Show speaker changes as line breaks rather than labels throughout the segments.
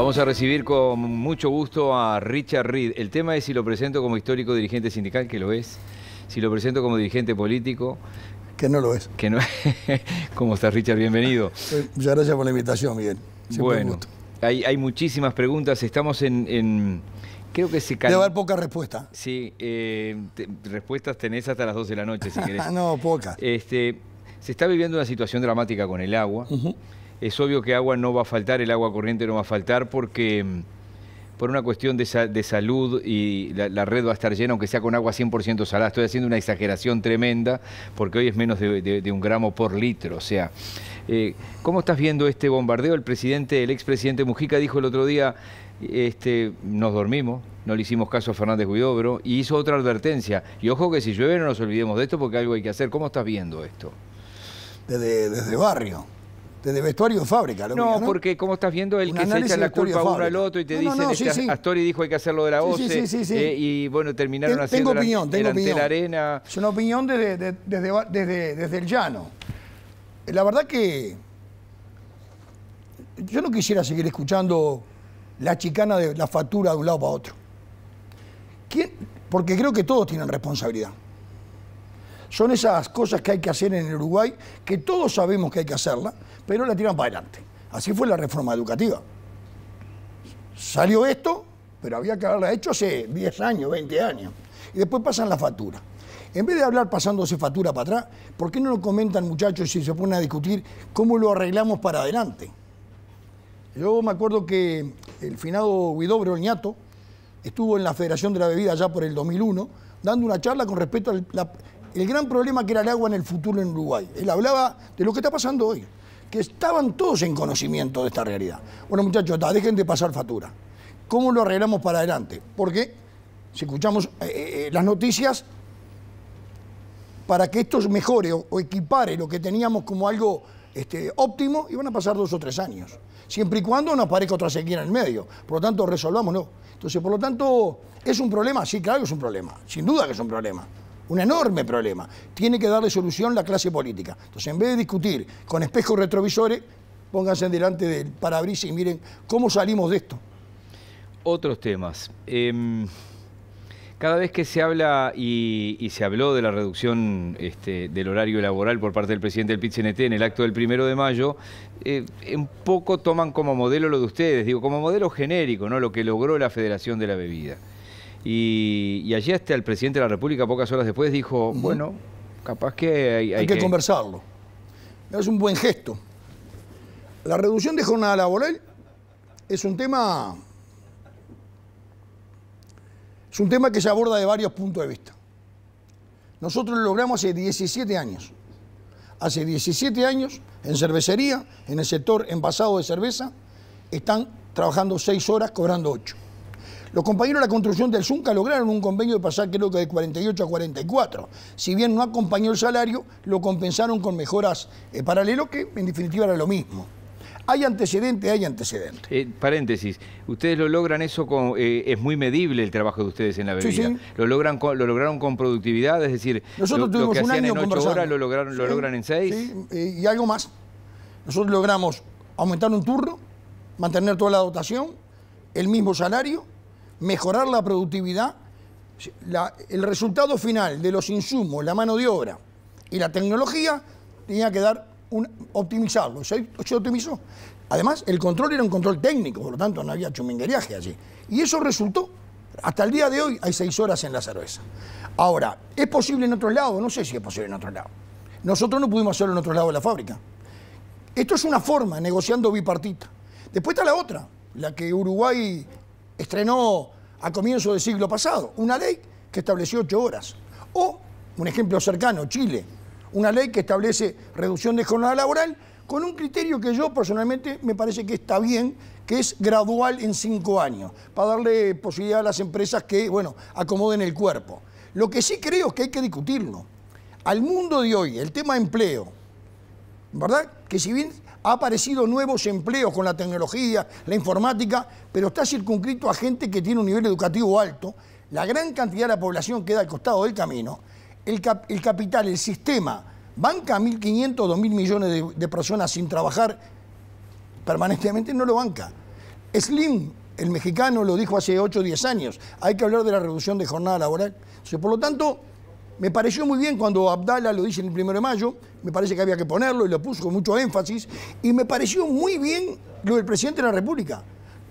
Vamos a recibir con mucho gusto a Richard Reed. El tema es si lo presento como histórico dirigente sindical, que lo es, si lo presento como dirigente político. Que no lo es. Que no ¿Cómo estás, Richard? Bienvenido. Eh,
muchas gracias por la invitación, Miguel. Siempre
Hay, hay, muchísimas preguntas. Estamos en, Creo que se cae. Debe haber poca respuesta. Sí, eh, respuestas tenés hasta las 12 de la noche, si querés. no, poca. Este, se está viviendo una situación dramática con el agua es obvio que agua no va a faltar, el agua corriente no va a faltar porque mm, por una cuestión de, salud y la, red va a estar llena, aunque sea con agua 100% salada. Estoy haciendo una exageración tremenda porque hoy es menos de, un gramo por litro. O sea, eh, ¿cómo estás viendo este bombardeo? El presidente, el expresidente Mujica dijo el otro día, este, nos dormimos, no le hicimos caso a Fernández Guidobro y hizo otra advertencia. Y ojo que si llueve no nos olvidemos de esto porque algo hay que hacer. ¿Cómo estás viendo esto?
Desde, desde barrio desde vestuario de fábrica. Lo no, no,
porque como estás viendo, el que se echa la culpa uno al otro y te dice dicen, Astori dijo hay que hacerlo de la voz eh, eh, y bueno, terminaron haciendo tengo opinión, tengo opinión. arena.
Es una opinión desde, desde, el llano. La verdad que yo no quisiera seguir escuchando la chicana de la factura de un lado para otro. Porque creo que todos tienen responsabilidad. Son esas cosas que hay que hacer en Uruguay, que todos sabemos que hay que hacerla, pero la tiran para adelante. Así fue la reforma educativa. Salió esto, pero había que haberla hecho hace 10 años, 20 años. Y después pasan las facturas. En vez de hablar pasándose factura para atrás, ¿por qué no lo comentan muchachos si se ponen a discutir cómo lo arreglamos para adelante? Yo me acuerdo que el finado Guidobro Ñato estuvo en la Federación de la Bebida ya por el 2001 dando una charla con respecto a la, el gran problema que era el agua en el futuro en Uruguay. Él hablaba de lo que está pasando hoy, que estaban todos en conocimiento de esta realidad. Bueno, muchachos, dejen de pasar factura. ¿Cómo lo arreglamos para adelante? Porque si escuchamos eh, eh, eh, las noticias, para que esto mejore o, equipare lo que teníamos como algo este, óptimo, iban a pasar dos o tres años. Siempre y cuando no aparezca otra sequía en el medio. Por lo tanto, resolvámoslo. Entonces, por lo tanto, ¿es un problema? Sí, claro que es un problema. Sin duda que es un problema un enorme problema. Tiene que darle solución la clase política. Entonces, en vez de discutir con espejos retrovisores, pónganse delante del parabrisas y miren cómo salimos de esto.
Otros temas. Em, cada vez que se habla y, se habló de la reducción este, del horario laboral por parte del presidente del pit en el acto del primero de mayo, un eh, poco toman como modelo lo de ustedes, digo, como modelo genérico, ¿no? Lo que logró la Federación de la Bebida. Y, allí hasta este, el presidente de la República pocas horas después dijo, bueno, capaz que hay, que,
conversarlo. Es un buen gesto. La reducción de jornada laboral es un tema es un tema que se aborda de varios puntos de vista. Nosotros lo logramos hace 17 años. Hace 17 años en cervecería, en el sector envasado de cerveza, están trabajando 6 horas, cobrando 8. Los compañeros de la construcción del Zunca lograron un convenio de pasar creo que de 48 a 44. Si bien no acompañó el salario, lo compensaron con mejoras eh, paralelo, que en definitiva era lo mismo. Hay antecedentes, hay antecedentes
eh, paréntesis, ustedes lo logran eso con, eh, es muy medible el trabajo de ustedes en la bebida. Lo logran lo lograron con productividad, es decir, Nosotros lo, tuvimos un año en ocho horas lo lograron, lo logran en seis.
y algo más. Nosotros logramos aumentar un turno, mantener toda la dotación, el mismo salario mejorar la productividad, el resultado final de los insumos, la mano de obra y la tecnología tenía que dar un, optimizarlo. Se, optimizó. Además, el control era un control técnico, por lo tanto no había chumingueriaje allí. Y eso resultó. Hasta el día de hoy hay seis horas en la cerveza. Ahora, ¿es posible en otro lado? No sé si es posible en otro lado. Nosotros no pudimos hacerlo en otro lado de la fábrica. Esto es una forma, negociando bipartita. Después está la otra, la que Uruguay estrenó a comienzos del siglo pasado, una ley que estableció ocho horas. O, un ejemplo cercano, Chile, una ley que establece reducción de jornada laboral con un criterio que yo personalmente me parece que está bien, que es gradual en cinco años, para darle posibilidad a las empresas que, bueno, acomoden el cuerpo. Lo que sí creo es que hay que discutirlo. Al mundo de hoy, el tema empleo, ¿verdad? Que si bien ha aparecido nuevos empleos con la tecnología, la informática, pero está circunscrito a gente que tiene un nivel educativo alto. La gran cantidad de la población queda al costado del camino. El, capital, el sistema, banca a 1.500, 2.000 millones de, personas sin trabajar permanentemente, no lo banca. Slim, el mexicano, lo dijo hace 8 o 10 años. Hay que hablar de la reducción de jornada laboral. por lo tanto, me pareció muy bien cuando Abdala lo dice en el primero de mayo, me parece que había que ponerlo y lo puso con mucho énfasis, y me pareció muy bien lo del presidente de la República.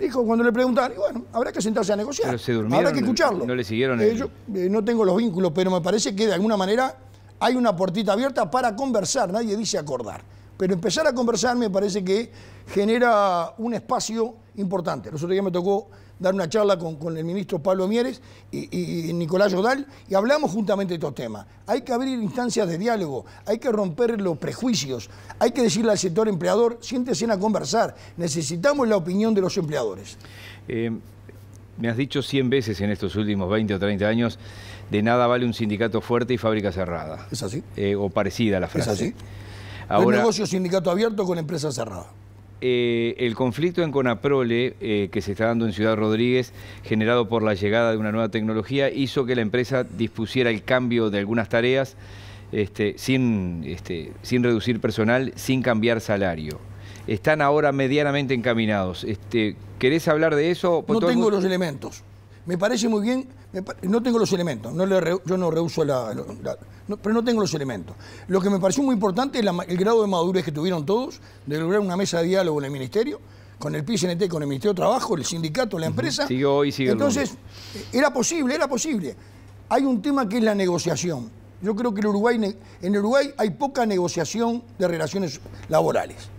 Dijo cuando le preguntaron, y bueno, habrá que sentarse a negociar, habrá que escucharlo. No le siguieron. Eh, eh, no tengo los vínculos, pero me parece que de alguna manera hay una puertita abierta para conversar, nadie dice acordar. Pero empezar a conversar me parece que genera un espacio importante. Nosotros ya me tocó dar una charla con, el ministro Pablo Mieres y, Nicolás Yodal y hablamos juntamente de estos temas. Hay que abrir instancias de diálogo, hay que romper los prejuicios, hay que decirle al sector empleador, siéntese a conversar, necesitamos la opinión de los empleadores. Eh,
me has dicho 100 veces en estos últimos 20 o 30 años, de nada vale un sindicato fuerte y fábrica cerrada. Es así. Eh, o parecida la frase. Es así. Un negocio
sindicato abierto con empresa cerrada.
Eh, el conflicto en Conaprole, eh, que se está dando en Ciudad Rodríguez, generado por la llegada de una nueva tecnología, hizo que la empresa dispusiera el cambio de algunas tareas este, sin, este, sin reducir personal, sin cambiar salario. Están ahora medianamente encaminados. Este, ¿Querés hablar de eso? No tengo los
elementos me parece muy bien, no tengo los elementos, yo no rehuso la... pero no tengo los elementos. Lo que me pareció muy importante es el grado de madurez que tuvieron todos de lograr una mesa de diálogo en el Ministerio, con el PICNT, con el Ministerio de Trabajo, el sindicato, la empresa. Sigue
hoy, sigue Entonces,
era posible, era posible. Hay un tema que es la negociación. Yo creo que Uruguay, en Uruguay hay poca negociación de relaciones laborales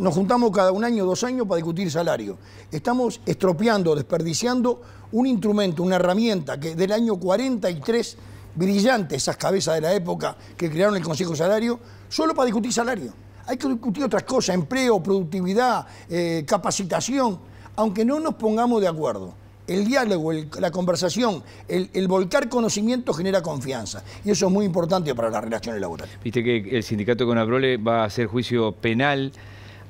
nos juntamos cada un año, dos años para discutir salario. Estamos estropeando, desperdiciando un instrumento, una herramienta que del año 43, brillante esas cabezas de la época que crearon el Consejo Salario, solo para discutir salario. Hay que discutir otras cosas, empleo, productividad, eh, capacitación, aunque no nos pongamos de acuerdo. El diálogo, la conversación, el, volcar conocimiento genera confianza. Y eso es muy importante para las relaciones laborales.
Viste que el sindicato con va a hacer juicio penal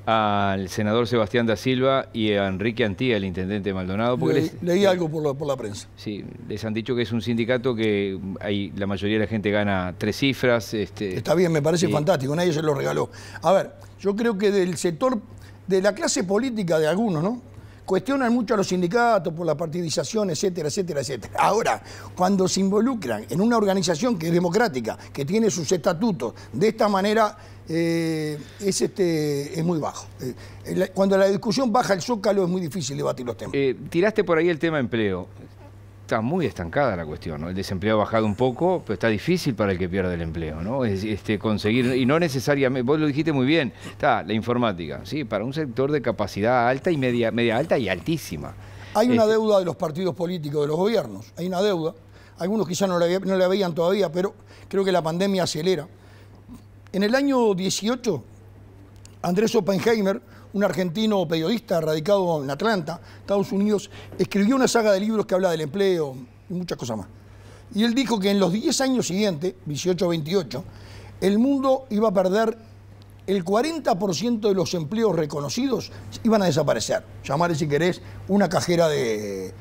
al senador Sebastián da Silva y a Enrique Antía, el intendente Maldonado. Porque
leí algo por la, por la, prensa.
Sí, les han dicho que es un sindicato que hay, la mayoría de la gente gana tres cifras. Este, Está bien, me parece eh,
fantástico, nadie se lo regaló. A ver, yo creo que del sector, de la clase política de algunos, ¿no? Cuestionan mucho a los sindicatos por la partidización, etcétera, etcétera, etcétera. Ahora, cuando se involucran en una organización que es democrática, que tiene sus estatutos, de esta manera eh, es, este, es muy bajo. Eh, cuando la discusión baja el zócalo es muy difícil debatir los temas. Eh, tiraste
por ahí el tema empleo. Está muy estancada la cuestión, El desempleo ha bajado un poco, pero está difícil para el que pierde el empleo, ¿no? este, conseguir, y no necesariamente, vos lo dijiste muy bien, está la informática, sí, para un sector de capacidad alta y media, media alta y altísima.
Hay una este deuda de los partidos políticos, de los gobiernos, hay una deuda. Algunos quizás no no la veían todavía, pero creo que la pandemia acelera. En el año 18, Andrés Oppenheimer, un argentino periodista radicado en Atlanta, Estados Unidos, escribió una saga de libros que habla del empleo y muchas cosas más. Y él dijo que en los 10 años siguientes, 18-28, el mundo iba a perder el 40% de los empleos reconocidos iban a desaparecer. Llamarle, si querés, una cajera de,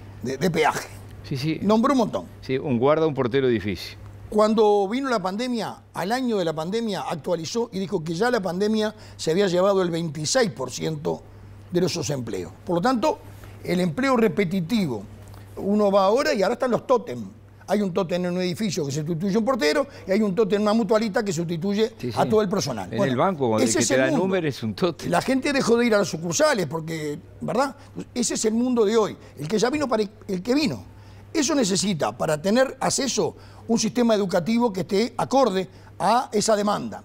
peaje. Sí, sí. Nombró un montón. Sí, un guarda, un portero difícil. Cuando vino la pandemia, al año de la pandemia, actualizó y dijo que ya la pandemia se había llevado el 26% de esos empleos. Por lo tanto, el empleo repetitivo, uno va ahora y ahora están los tótem. Hay un tótem en un edificio que sustituye un portero y hay un tótem en una mutualista que sustituye a todo el personal. En el banco, cuando el que te da el número es un tótem. La gente dejó de ir a las sucursales porque, ¿verdad? Ese es el mundo de hoy. El que ya vino para el que vino. Eso necesita, para tener acceso, un sistema educativo que esté acorde a esa demanda.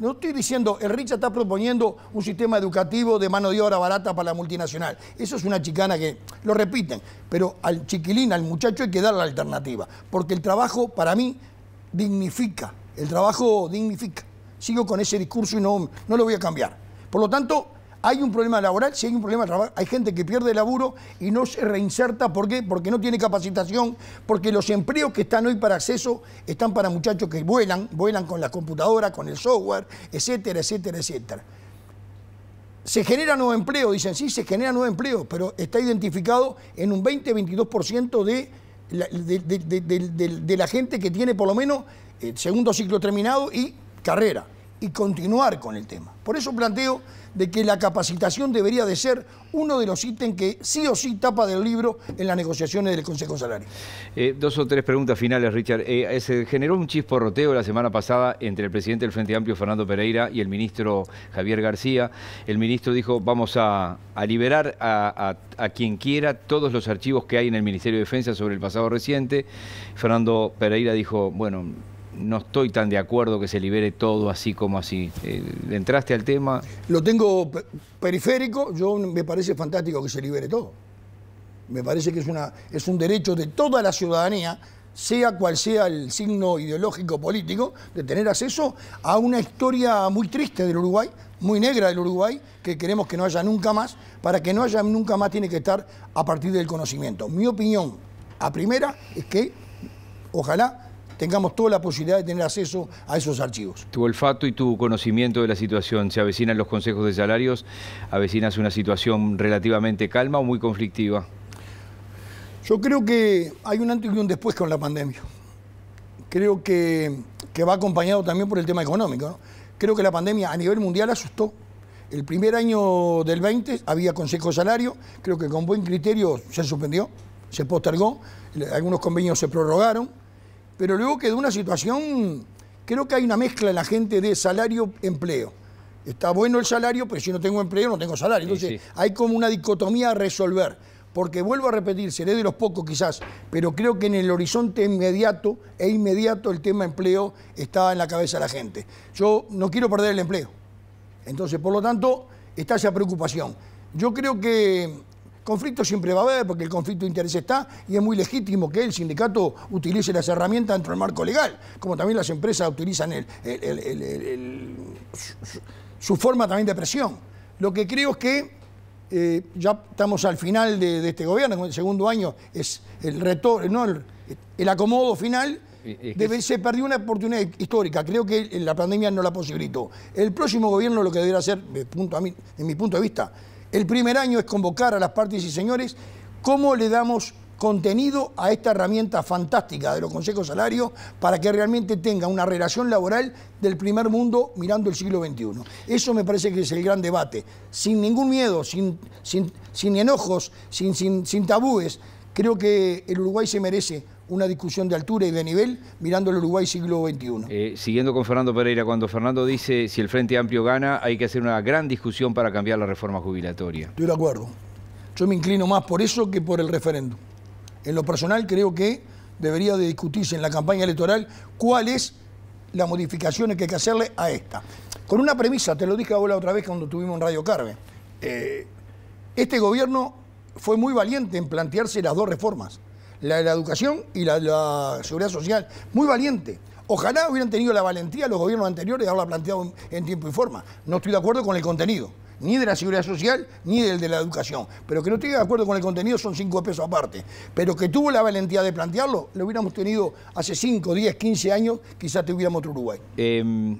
No estoy diciendo, el Richa está proponiendo un sistema educativo de mano de obra barata para la multinacional. Eso es una chicana que lo repiten. Pero al chiquilín, al muchacho, hay que dar la alternativa. Porque el trabajo, para mí, dignifica. El trabajo dignifica. Sigo con ese discurso y no, no lo voy a cambiar. Por lo tanto, hay un problema laboral, si hay un problema laboral, hay gente que pierde el laburo y no se reinserta. ¿Por qué? Porque no tiene capacitación, porque los empleos que están hoy para acceso están para muchachos que vuelan, vuelan con las computadoras, con el software, etcétera, etcétera, etcétera. Se genera nuevo empleo, dicen, sí, se genera nuevo empleo, pero está identificado en un 20-22% de de, de, de la gente que tiene por lo menos el eh, segundo ciclo terminado y carrera y continuar con el tema. Por eso planteo de que la capacitación debería de ser uno de los ítems que sí o sí tapa del libro en las negociaciones del Consejo Salario.
Eh, dos o tres preguntas finales, Richard. Eh, eh, se generó un chisporroteo la semana pasada entre el presidente del Frente Amplio, Fernando Pereira, y el ministro Javier García. El ministro dijo, vamos a, liberar a quien quiera todos los archivos que hay en el Ministerio de Defensa sobre el pasado reciente. Fernando Pereira dijo, bueno, no estoy tan de acuerdo que se libere todo así como así. Eh, ¿Entraste al tema?
Lo tengo periférico, yo me parece fantástico que se libere todo. Me parece que es, una, es un derecho de toda la ciudadanía, sea cual sea el signo ideológico político, de tener acceso a una historia muy triste del Uruguay, muy negra del Uruguay, que queremos que no haya nunca más. Para que no haya nunca más tiene que estar a partir del conocimiento. Mi opinión, a primera, es que ojalá tengamos toda la posibilidad de tener acceso a esos archivos.
Tu olfato y tu conocimiento de la situación, ¿se avecinan los consejos de salarios? ¿Avecinas una situación relativamente calma o muy conflictiva?
Yo creo que hay un antes y un después con la pandemia. Creo que, va acompañado también por el tema económico. Creo que la pandemia a nivel mundial asustó. El primer año del 20 había consejo de salario, creo que con buen criterio se suspendió, se postergó, algunos convenios se prorrogaron pero luego quedó una situación, creo que hay una mezcla en la gente de salario-empleo. Está bueno el salario, pero si no tengo empleo, no tengo salario. Entonces, hay como una dicotomía a resolver. Porque vuelvo a repetir, seré de los pocos quizás, pero creo que en el horizonte inmediato e inmediato el tema empleo está en la cabeza de la gente. Yo no quiero perder el empleo. Entonces, por lo tanto, está esa preocupación. Yo creo que Conflicto siempre va a haber porque el conflicto de interés está y es muy legítimo que el sindicato utilice las herramientas dentro del marco legal, como también las empresas utilizan el, su, forma también de presión. Lo que creo es que eh, ya estamos al final de, este gobierno, en el segundo año es el reto, el acomodo final.
Debe,
se perdió una oportunidad histórica. Creo que la pandemia no la posibilitó. El próximo gobierno lo que deberá hacer, punto a mí, en mi punto de vista, el primer año es convocar a las partes y señores cómo le damos contenido a esta herramienta fantástica de los consejos salarios para que realmente tenga una relación laboral del primer mundo mirando el siglo XXI. Eso me parece que es el gran debate. Sin ningún miedo, sin, sin, enojos, sin, sin tabúes, Creo que el Uruguay se merece una discusión de altura y de nivel mirando el Uruguay siglo XXI.
Eh, siguiendo con Fernando Pereira, cuando Fernando dice si el Frente Amplio gana, hay que hacer una gran discusión para cambiar la reforma jubilatoria.
Estoy de acuerdo. Yo me inclino más por eso que por el referéndum. En lo personal creo que debería de discutirse en la campaña electoral cuál es las modificaciones que hay que hacerle a esta. Con una premisa, te lo dije la otra vez cuando tuvimos en Radio Carve. Eh, este gobierno fue muy valiente en plantearse las dos reformas, la de la educación y la de la seguridad social. Muy valiente. Ojalá hubieran tenido la valentía los gobiernos anteriores de haberla planteado en tiempo y forma. No estoy de acuerdo con el contenido, ni de la seguridad social, ni del de la educación. Pero que no esté de acuerdo con el contenido son cinco pesos aparte. Pero que tuvo la valentía de plantearlo, lo hubiéramos tenido hace cinco, 10, 15 años, quizás hubiéramos otro Uruguay.
Em,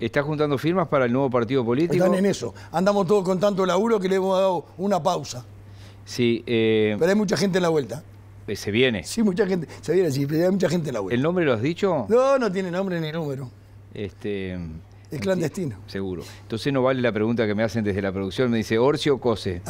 ¿Estás juntando firmas para el nuevo partido político? Están en eso.
Andamos todos con tanto laburo que le hemos dado una pausa. Sí. Eh, pero hay mucha gente en la vuelta. Eh, se viene. Sí, mucha gente. Se viene, sí, hay mucha gente en la vuelta. ¿El nombre lo has dicho? No, no tiene nombre ni número.
Este. Es clandestino. Seguro. Entonces no vale la pregunta que me hacen desde la producción. Me dice, ¿Orcio Cose?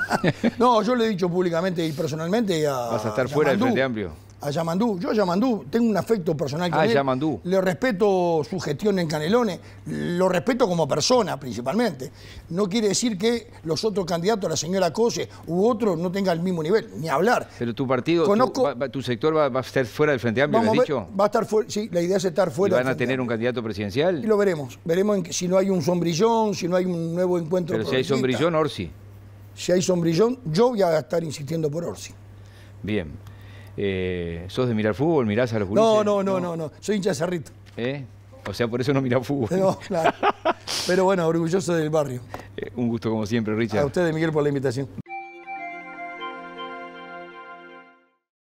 no, yo lo he dicho públicamente y personalmente. A, Vas a estar fuera del Frente Amplio a Yamandú. Yo a Yamandú tengo un afecto personal con ah, Yamandú. Le respeto su gestión en Canelones, lo respeto como persona principalmente. No quiere decir que los otros candidatos, la señora Cose u otros, no tengan el mismo nivel, ni hablar.
Pero tu partido, tu, sector va, a estar fuera del Frente Amplio, me has dicho?
Va a estar fuera, sí, la idea es estar fuera. ¿Y van a
tener un candidato presidencial? Y
lo veremos. Veremos si no hay un sombrillón, si no hay un nuevo encuentro. Pero si hay sombrillón, Orsi. Si hay sombrillón, yo voy a estar insistiendo por Orsi.
Bien. Eh, ¿Sos de mirar fútbol? ¿Mirás a los No, no, no, no,
no. Soy hincha de Cerrito. ¿Eh? O sea, por eso no mira fútbol. Pero bueno, orgulloso del barrio. Eh, un gusto como siempre, Richard. A ustedes, Miguel, por la invitación.